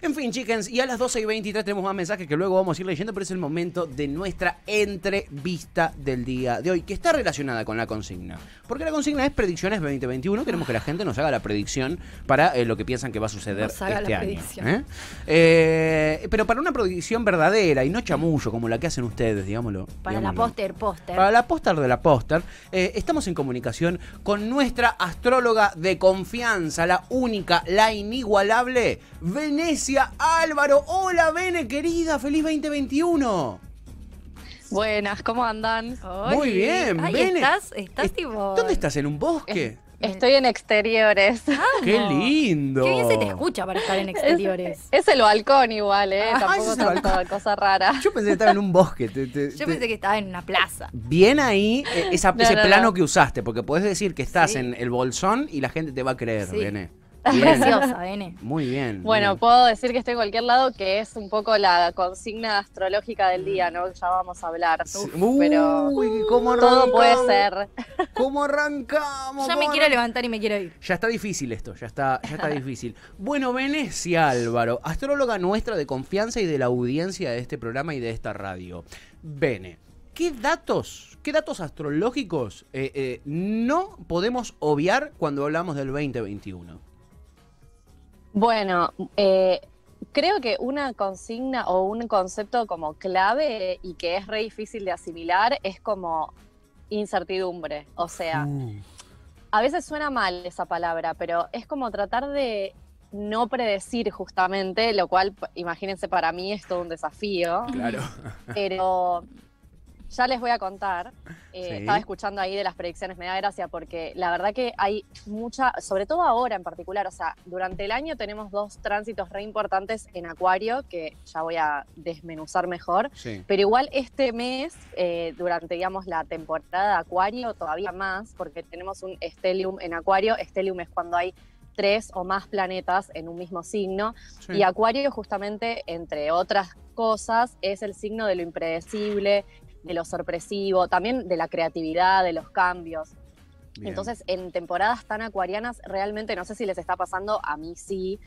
En fin, chickens, y a las 12 y 23 tenemos más mensajes que luego vamos a ir leyendo, pero es el momento de nuestra entrevista del día de hoy, que está relacionada con la consigna. Porque la consigna es predicciones 2021, queremos que la gente nos haga la predicción para eh, lo que piensan que va a suceder nos este año. ¿eh? Eh, pero para una predicción verdadera y no chamullo, como la que hacen ustedes, digámoslo. Para la póster, póster. Para la póster de la póster, estamos en comunicación con nuestra astróloga de confianza, la única, la inigualable, Venecia. Álvaro. Hola, Bene, querida. Feliz 2021. Buenas, ¿cómo andan? Muy bien, ¿Dónde estás? ¿En un bosque? Em, estoy en exteriores. Ah, ¡Qué lindo! Qué bien se te escucha para estar en exteriores. Es, el balcón igual, ¿eh? Ah, Tampoco es cosa rara. Yo pensé que estaba en un bosque. Yo pensé que estaba en una plaza. Bien ahí eh, ese plano que usaste, porque puedes decir que estás en el bolsón y la gente te va a creer, sí. Bene. Preciosa, Vene. Muy bien. Bueno, puedo decir que estoy en cualquier lado, que es un poco la consigna astrológica del día, ¿no? Ya vamos a hablar. pero todo puede ser. ¿Cómo arrancamos? Ya me quiero levantar y me quiero ir. Ya está difícil esto, ya está, está difícil. Bueno, Venecia Álvaro, astróloga nuestra de confianza y de la audiencia de este programa y de esta radio. Vene, ¿qué datos ¿Qué datos astrológicos eh, eh, no podemos obviar cuando hablamos del 2021? Bueno, eh, creo que una consigna o un concepto como clave y que es re difícil de asimilar es como incertidumbre. O sea, mm. a veces suena mal esa palabra, pero es como tratar de no predecir justamente, lo cual, imagínense, para mí es todo un desafío. Claro. Pero ya les voy a contar. Eh, estaba escuchando ahí de las predicciones, me da gracia porque la verdad que hay mucha, sobre todo ahora en particular, o sea, durante el año tenemos dos tránsitos re importantes en Acuario que ya voy a desmenuzar mejor, pero igual este mes, eh, durante digamos la temporada de Acuario, todavía más, porque tenemos un Stellium en Acuario. Stellium es cuando hay tres o más planetas en un mismo signo. Y Acuario, justamente, entre otras cosas, es el signo de lo impredecible, de lo sorpresivo, también de la creatividad, de los cambios. Entonces, en temporadas tan acuarianas, realmente no sé si les está pasando, a mí sí,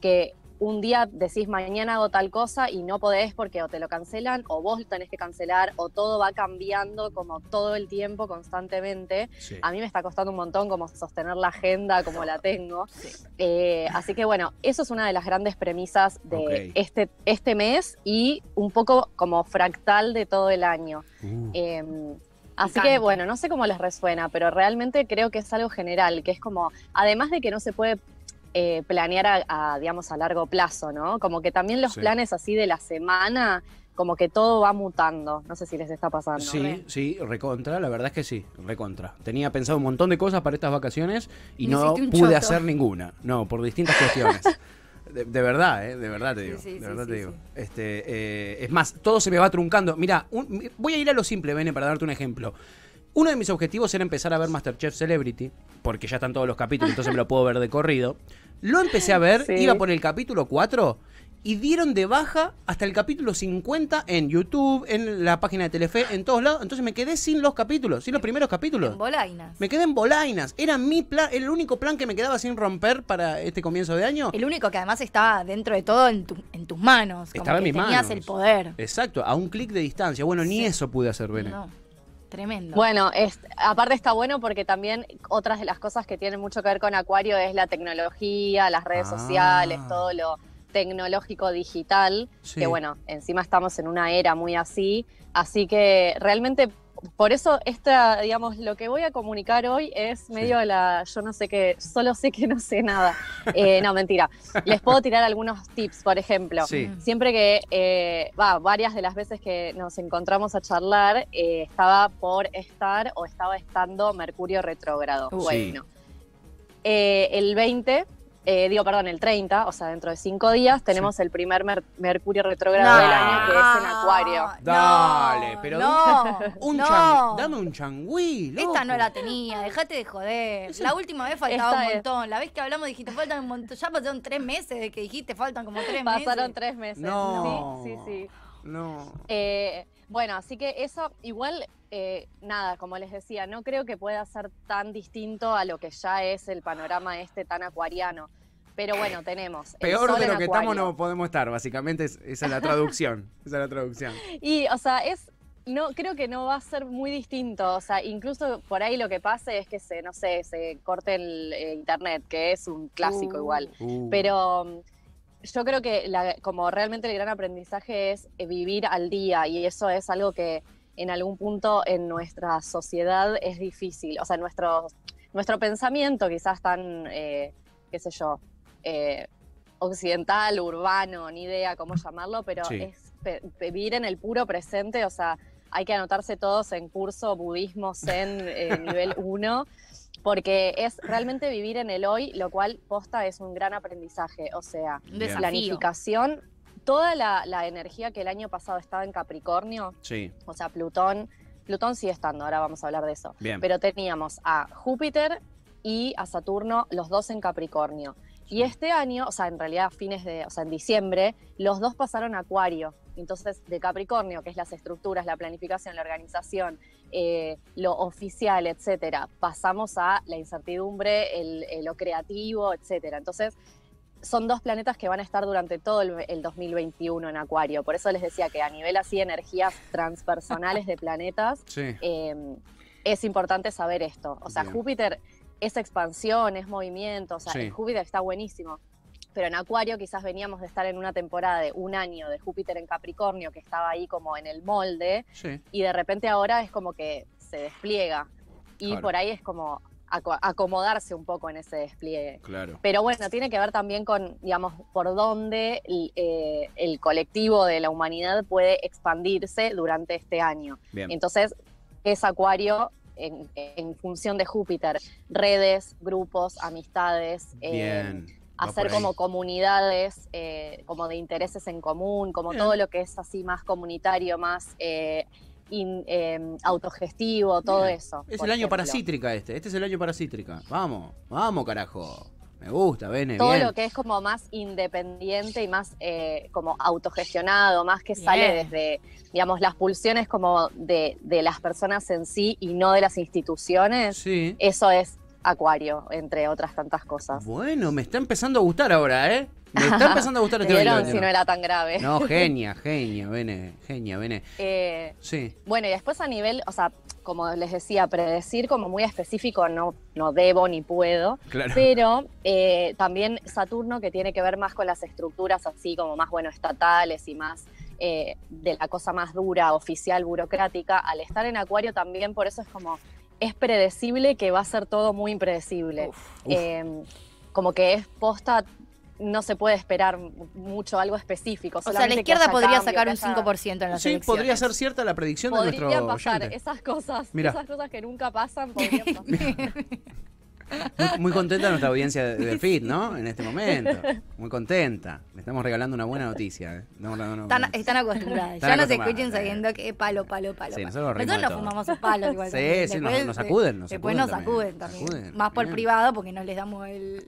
que un día decís mañana o tal cosa y no podés porque o te lo cancelan o vos tenés que cancelar o todo va cambiando como todo el tiempo constantemente. A mí me está costando un montón como sostener la agenda como la tengo. Eh, así que bueno, eso es una de las grandes premisas de este, este mes y un poco como fractal de todo el año. Uh. Em, así que bueno, no sé cómo les resuena, pero realmente creo que es algo general, que es como, además de que no se puede eh, planear a, digamos, a largo plazo, ¿no? Como que también los planes así de la semana, como que todo va mutando. No sé si les está pasando. Sí, sí, recontra, la verdad es que sí, recontra. Tenía pensado un montón de cosas para estas vacaciones y no pude hacer ninguna. No, por distintas cuestiones. De, verdad, ¿eh? de verdad te digo. de verdad te digo. Este, eh, es más, todo se me va truncando. Mira, voy a ir a lo simple, Bene, para darte un ejemplo. Uno de mis objetivos era empezar a ver Masterchef Celebrity, porque ya están todos los capítulos, entonces me lo puedo ver de corrido. Lo empecé a ver, iba por el capítulo 4 y dieron de baja hasta el capítulo 50 en YouTube, en la página de Telefe, en todos lados. Entonces me quedé sin los capítulos, sin los primeros capítulos. En bolainas. Me quedé en bolainas. Era mi plan, el único plan que me quedaba sin romper para este comienzo de año. El único que además estaba dentro de todo en, en tus manos. estaba en mis tenías manos. el poder. Exacto, a un clic de distancia. Bueno, ni eso pude hacer, Belén. Tremendo. Bueno, es, aparte está bueno porque también otras de las cosas que tienen mucho que ver con Acuario es la tecnología, las redes ah. sociales, todo lo tecnológico digital, que bueno, encima estamos en una era muy así, así que realmente por eso esta, digamos, lo que voy a comunicar hoy es medio la, yo no sé qué, solo sé que no sé nada. Eh, no, mentira. Les puedo tirar algunos tips, por ejemplo. Siempre que, eh, va, varias de las veces que nos encontramos a charlar, eh, estaba por estar o estaba estando Mercurio retrógrado. bueno, el 20 eh, digo, perdón, el 30, o sea, dentro de cinco días, tenemos el primer Mercurio retrogrado del año, que es en Acuario. Dale, pero un dame un changüí, Esta no la tenía, dejate de joder. La última vez faltaba un montón. La vez que hablamos dijiste, faltan un montón. Ya pasaron tres meses de que dijiste, faltan como tres meses. Pasaron tres meses. No. Sí, sí, sí. No. Eh, bueno, así que eso igual, eh, nada, como les decía, no creo que pueda ser tan distinto a lo que ya es el panorama este tan acuariano. Pero bueno, tenemos. Peor de lo que estamos no podemos estar, básicamente esa es la traducción. esa es la traducción. Y, o sea, es. No, creo que no va a ser muy distinto. O sea, incluso por ahí lo que pase es que se, no sé, se corte el eh, internet, que es un clásico uh. igual. Uh. Pero yo creo que como realmente el gran aprendizaje es eh, vivir al día y eso es algo que en algún punto en nuestra sociedad es difícil. O sea, nuestro, nuestro pensamiento quizás tan, eh, qué sé yo, eh, occidental, urbano, ni idea cómo llamarlo, pero es vivir en el puro presente, o sea, hay que anotarse todos en curso budismo zen nivel 1 porque es realmente vivir en el hoy, lo cual posta es un gran aprendizaje, o sea, planificación, toda la, energía que el año pasado estaba en Capricornio, o sea, Plutón, Plutón sigue estando, ahora vamos a hablar de eso, pero teníamos a Júpiter y a Saturno, los dos en Capricornio. Y este año, o sea, en realidad fines de, o sea, en diciembre, los dos pasaron a Acuario. Entonces, de Capricornio, que es las estructuras, la planificación, la organización, eh, lo oficial, etcétera, pasamos a la incertidumbre, eh, lo creativo, etcétera. Entonces, son dos planetas que van a estar durante todo el, 2021 en Acuario. Por eso les decía que a nivel así, de energías transpersonales de planetas, em, es importante saber esto. O sea, Júpiter es expansión, es movimiento, o sea, Júpiter está buenísimo pero en Acuario quizás veníamos de estar en una temporada de un año de Júpiter en Capricornio, que estaba ahí como en el molde, y de repente ahora es como que se despliega. Y por ahí es como acomodarse un poco en ese despliegue. Pero bueno, tiene que ver también con, digamos, por dónde eh, el, colectivo de la humanidad puede expandirse durante este año. Bien. Entonces, es Acuario en, función de Júpiter, redes, grupos, amistades, eh, Ah, hacer como comunidades, eh, como de intereses en común, como todo lo que es así más comunitario, más eh, em, autogestivo, todo eso. Es el año paracítrica este, este es el año paracítrica Vamos, vamos carajo. Me gusta, ven, Todo lo que es como más independiente y más eh, como autogestionado, más que sale desde, digamos, las pulsiones como de, de, las personas en sí y no de las instituciones. Sí. Eso es Acuario, entre otras tantas cosas. Bueno, me está empezando a gustar ahora, ¿eh? Me está empezando a gustar este si no era tan grave. No, genia, genia, vené, genia, vené. Eh, sí. Bueno, y después a nivel, o sea, como les decía, predecir como muy específico no, no debo ni puedo, pero eh, también Saturno que tiene que ver más con las estructuras así como más, bueno, estatales y más eh, de la cosa más dura, oficial, burocrática, al estar en Acuario también por eso es como es predecible que va a ser todo muy impredecible. Em, como que es posta, no se puede esperar mucho algo específico. O sea, la izquierda podría sacar un 5% en la sí, Sí, podría ser cierta la predicción de nuestro pasar esas cosas, esas cosas que nunca pasan, Muy, contenta nuestra audiencia de, FIT, ¿no? En este momento. Muy contenta. Le estamos regalando una buena noticia. ¿eh? están, están, acostumbradas. ya nos escuchen sabiendo que palo, palo, palo. nosotros, nosotros nos fumamos un palos igual. Sí, sí, nos, acuden. después nos acuden también. Más por privado porque no les damos el...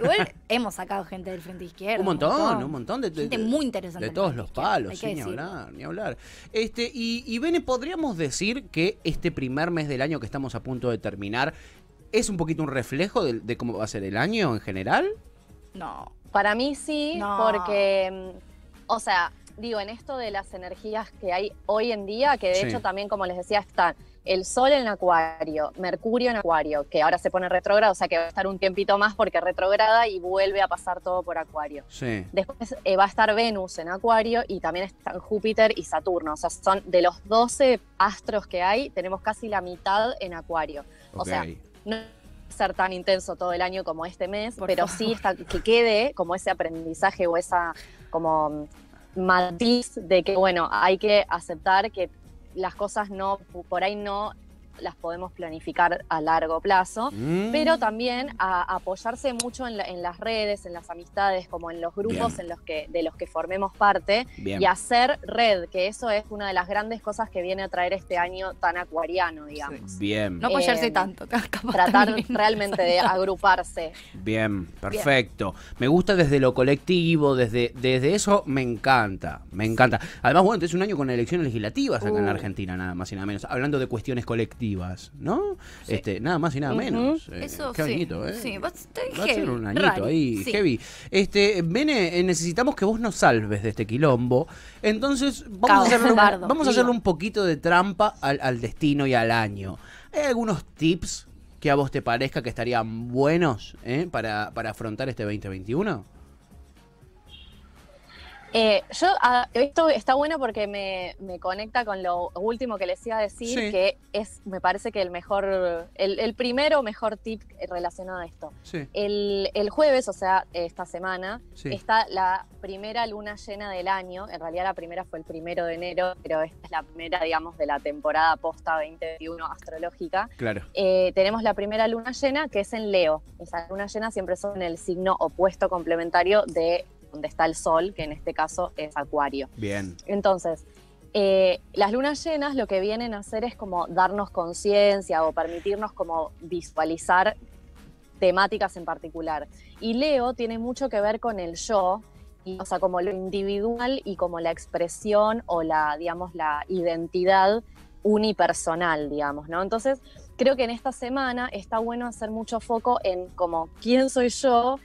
Igual hemos sacado gente del frente izquierdo. Un montón, un montón, de, gente muy interesante. De todos los palos, ni hablar, ni hablar. Este, y, y Bene, podríamos decir que este primer mes del año que estamos a punto de terminar ¿Es un poquito un reflejo de, cómo va a ser el año en general? No. Para mí sí, porque, mm, o sea, digo, en esto de las energías que hay hoy en día, que de hecho también, como les decía, están el Sol en Acuario, Mercurio en Acuario, que ahora se pone retrógrado, o sea que va a estar un tiempito más porque retrograda y vuelve a pasar todo por Acuario. Después eh, va a estar Venus en Acuario y también están Júpiter y Saturno, o sea, son de los 12 astros que hay, tenemos casi la mitad en Acuario. O no ser tan intenso todo el año como este mes, pero sí está, que quede como ese aprendizaje o esa como matiz de que, bueno, hay que aceptar que las cosas no, por ahí no las podemos planificar a largo plazo, mm. pero también a apoyarse mucho en, las redes, en las amistades, como en los grupos en los que, de los que formemos parte y hacer red, que eso es una de las grandes cosas que viene a traer este año tan acuariano, digamos. Bien. No apoyarse em, tanto. Tratar realmente de agruparse. Bien, perfecto. Me gusta desde lo colectivo, desde, desde eso me encanta, me encanta. Además, bueno, es un año con elecciones legislativas acá en uh. Argentina, nada más y nada menos. Hablando de cuestiones colectivas. ¿no? Este, nada más y nada menos. Eh, qué Añito, ¿eh? Sí, va a, un añito ahí, heavy. Este, Bene, eh, necesitamos que vos nos salves de este quilombo. Entonces, vamos, a, hacerle un, vamos a hacerle un poquito de trampa al, destino y al año. ¿Hay algunos tips que a vos te parezca que estarían buenos eh, para, para afrontar este 2021? Eh, yo esto está bueno porque me, conecta con lo último que les iba a decir, que es, me parece que el mejor, el, primero mejor tip relacionado a esto. El, jueves, o sea, esta semana, está la primera luna llena del año. En realidad la primera fue el primero de enero, pero esta es la primera, digamos, de la temporada posta 2021 astrológica. Claro. Eh, tenemos la primera luna llena que es en Leo. Esa lunas llenas siempre son en el signo opuesto complementario de donde está el sol, que en este caso es Acuario. Bien. Entonces, eh, las lunas llenas lo que vienen a hacer es como darnos conciencia o permitirnos como visualizar temáticas en particular. Y Leo tiene mucho que ver con el yo, o sea, como lo individual y como la expresión o la, digamos, la identidad unipersonal, digamos, ¿no? Entonces, creo que en esta semana está bueno hacer mucho foco en como quién soy yo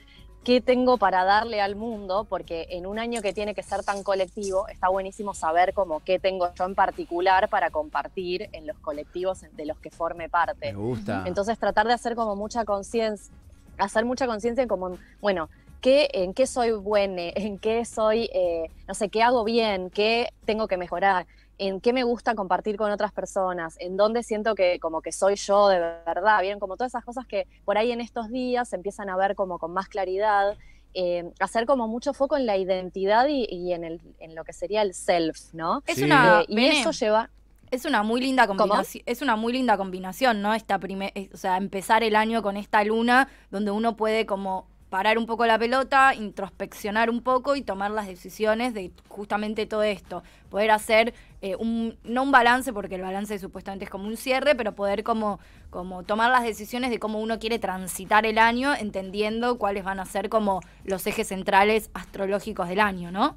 qué tengo para darle al mundo, porque en un año que tiene que ser tan colectivo, está buenísimo saber como qué tengo yo en particular para compartir en los colectivos de los que forme parte. Me gusta. Entonces tratar de hacer como mucha conciencia, hacer mucha conciencia en como, bueno, ¿qué, en qué soy buena, en qué soy, eh, no sé, qué hago bien, qué tengo que mejorar en qué me gusta compartir con otras personas, en dónde siento que como que soy yo de verdad, vieron como todas esas cosas que por ahí en estos días se empiezan a ver como con más claridad, eh, hacer como mucho foco en la identidad y, en, el, en, lo que sería el self, ¿no? Es una, eh, y eso lleva... Es una muy linda combinación, es una muy linda combinación, ¿no? Esta primer, eh, o sea, empezar el año con esta luna donde uno puede como parar un poco la pelota, introspeccionar un poco y tomar las decisiones de justamente todo esto. Poder hacer eh, un, no un balance, porque el balance supuestamente es como un cierre, pero poder como, como tomar las decisiones de cómo uno quiere transitar el año, entendiendo cuáles van a ser como los ejes centrales astrológicos del año, ¿no?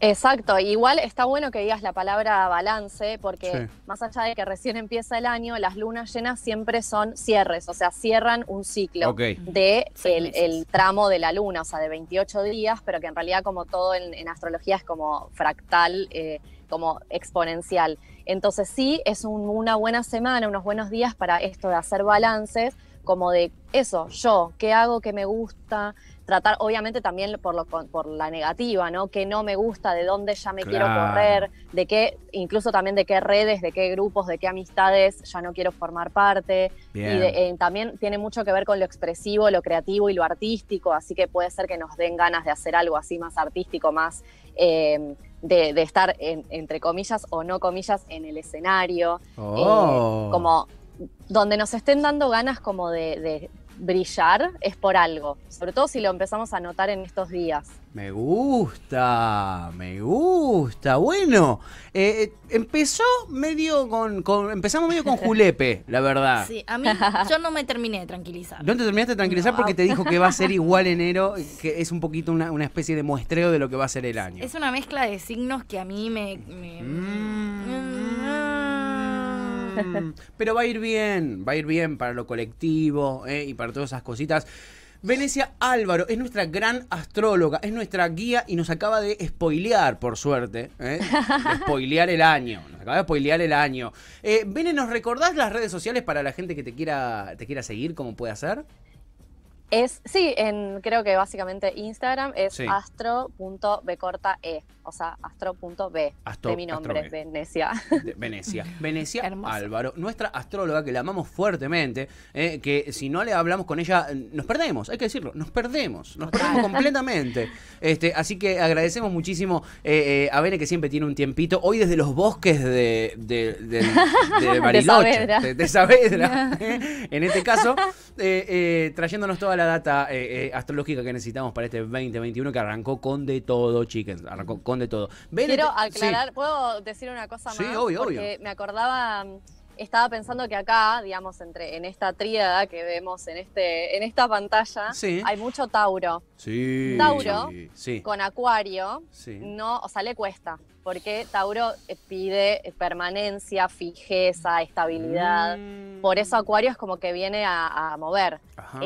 Exacto, igual está bueno que digas la palabra balance, porque más allá de que recién empieza el año, las lunas llenas siempre son cierres, o sea, cierran un ciclo del de el, tramo de la luna, o sea, de 28 días, pero que en realidad como todo en, astrología es como fractal, eh, como exponencial. Entonces sí, es una buena semana, unos buenos días para esto de hacer balances, como de eso, yo, qué hago que me gusta, tratar, obviamente también por, lo, por la negativa, ¿no? Que no me gusta, de dónde ya me quiero correr, de qué, incluso también de qué redes, de qué grupos, de qué amistades ya no quiero formar parte. Y eh, también tiene mucho que ver con lo expresivo, lo creativo y lo artístico, así que puede ser que nos den ganas de hacer algo así más artístico, más... Em, de, de, estar entre comillas o no comillas en el escenario, eh, oh. como donde nos estén dando ganas como de, brillar es por algo, sobre todo si lo empezamos a notar en estos días. Me gusta, me gusta. Bueno, eh, eh, empezó medio con, empezamos medio con Julepe, la verdad. Sí, a mí yo no me terminé de tranquilizar. No te terminaste de tranquilizar porque te dijo que va a ser igual enero, que es un poquito una, una, especie de muestreo de lo que va a ser el año. Es una mezcla de signos que a mí me, mm. Em, pero va a ir bien, va a ir bien para lo colectivo eh, y para todas esas cositas. Venecia Álvaro es nuestra gran astróloga, es nuestra guía y nos acaba de spoilear, por suerte, eh, spoilear el año. Nos acaba de spoilear el año. Eh, Vene, ¿nos recordás las redes sociales para la gente que te quiera, te quiera seguir? como puede hacer? Es, sí, en, creo que básicamente Instagram es corta astro.bcortae, o sea, astro.b, de mi nombre, es Venecia. Venecia. Venecia Álvaro, nuestra astróloga que la amamos fuertemente, eh, que si no le hablamos con ella, nos perdemos, hay que decirlo, nos perdemos, nos perdemos completamente. Este, así que agradecemos muchísimo eh, eh, a Bene que siempre tiene un tiempito, hoy desde los bosques de, de, de, de Saavedra, en este caso, trayéndonos toda la data eh, eh, astrológica que necesitamos para este 2021 que arrancó con de todo, chicas. Arrancó con de todo. Quiero aclarar, ¿puedo decir una cosa más? Sí, obvio, Porque Me acordaba estaba pensando que acá, digamos, entre, en esta tríada que vemos en, este, en esta pantalla, hay mucho Tauro. Sí, Tauro sí. con Acuario, no, o sea, le cuesta, porque Tauro eh, pide permanencia, fijeza, estabilidad. Mm. Por eso Acuario es como que viene a, mover. Ajá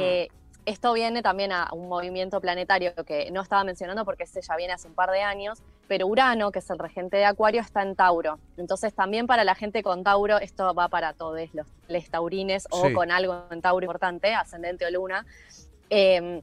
esto viene también a un movimiento planetario que no estaba mencionando porque ese ya viene hace un par de años, pero Urano, que es el regente de Acuario, está en Tauro. Entonces también para la gente con Tauro, esto va para todos los taurines o con algo en Tauro importante, ascendente o luna. Em,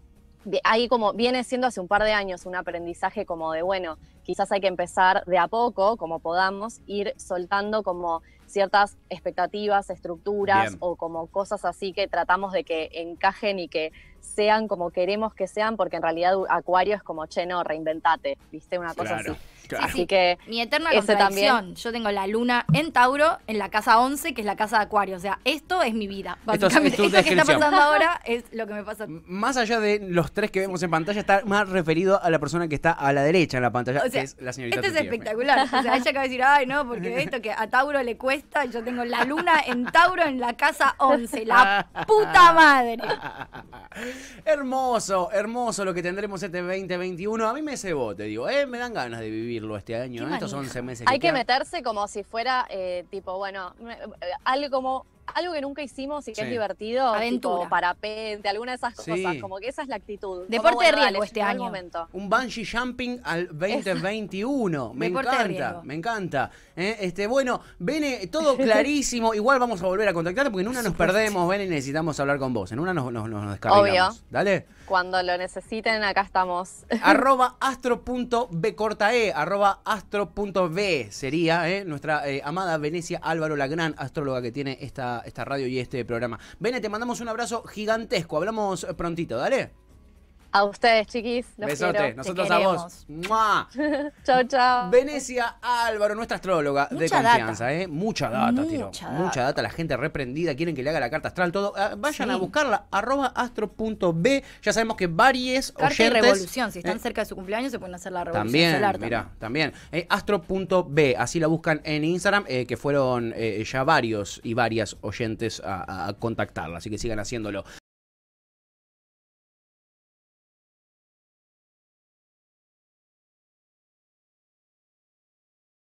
ahí como viene siendo hace un par de años un aprendizaje como de, bueno, quizás hay que empezar de a poco, como podamos, ir soltando como ciertas expectativas, estructuras o como cosas así que tratamos de que encajen y que sean como queremos que sean, porque en realidad Acuario es como, che, no, reinventate, ¿viste? Una cosa así. Así que mi eterna contradicción. También. Yo tengo la luna en Tauro, en la casa 11, que es la casa de Acuario. O sea, esto es mi vida. Básicamente, esto, que está pasando ahora es lo que me pasa. Más allá de los tres que vemos en pantalla, está más referido a la persona que está a la derecha en la pantalla, que es la señorita. Este es espectacular. O sea, ella acaba de decir, ay, no, porque esto que a Tauro le cuesta, yo tengo la luna en Tauro en la casa 11. La puta madre. hermoso, hermoso lo que tendremos este 2021. A mí me cebo, te digo, ¿eh? me dan ganas de vivir este año. Estos 11 meses. Hay que meterse como si fuera eh, tipo, bueno, eh, algo como algo que nunca hicimos y que es divertido, Aventura. parapente, alguna de esas cosas, como que esa es la actitud. Deporte real de este año. Momento. Un bungee jumping al 2021. me, encanta, me ¿eh? encanta, Este, bueno, Bene, todo clarísimo. Igual vamos a volver a contactarte porque en una nos perdemos, Bene, y necesitamos hablar con vos. En una nos, nos, nos Obvio. Dale. Cuando lo necesiten, acá estamos. arroba astro.b e, arroba astro.b sería ¿eh? nuestra eh, amada Venecia Álvaro, la gran astróloga que tiene esta esta, radio y este programa. Bene, te mandamos un abrazo gigantesco. Hablamos prontito, dale. A ustedes, chiquis. Los Nosotros a vos. chao. chau, Venecia Álvaro, nuestra astróloga de confianza, ¿eh? Mucha data, Mucha Data. Mucha data. La gente reprendida, quieren que le haga la carta astral, todo. Ah, vayan a buscarla, astro.b. Ya sabemos que varios oyentes... revolución. Si están eh, cerca de su cumpleaños, se pueden hacer la revolución también, también, eh, astro.b. Así la buscan en Instagram, que fueron ya varios y varias oyentes a, a contactarla. Así que sigan haciéndolo.